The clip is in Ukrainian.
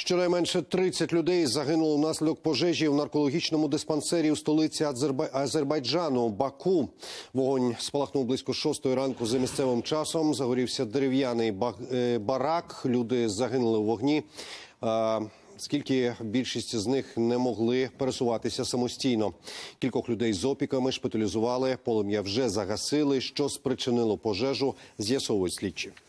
Щонайменше 30 людей загинуло внаслідок пожежі в наркологічному диспансері у столиці Азербай... Азербайджану Баку. Вогонь спалахнув близько шостої ранку за місцевим часом. Загорівся дерев'яний е, барак. Люди загинули в вогні. Скільки більшість з них не могли пересуватися самостійно, кількох людей з опіками шпиталізували, полум'я вже загасили. Що спричинило пожежу? З'ясовують слідчі.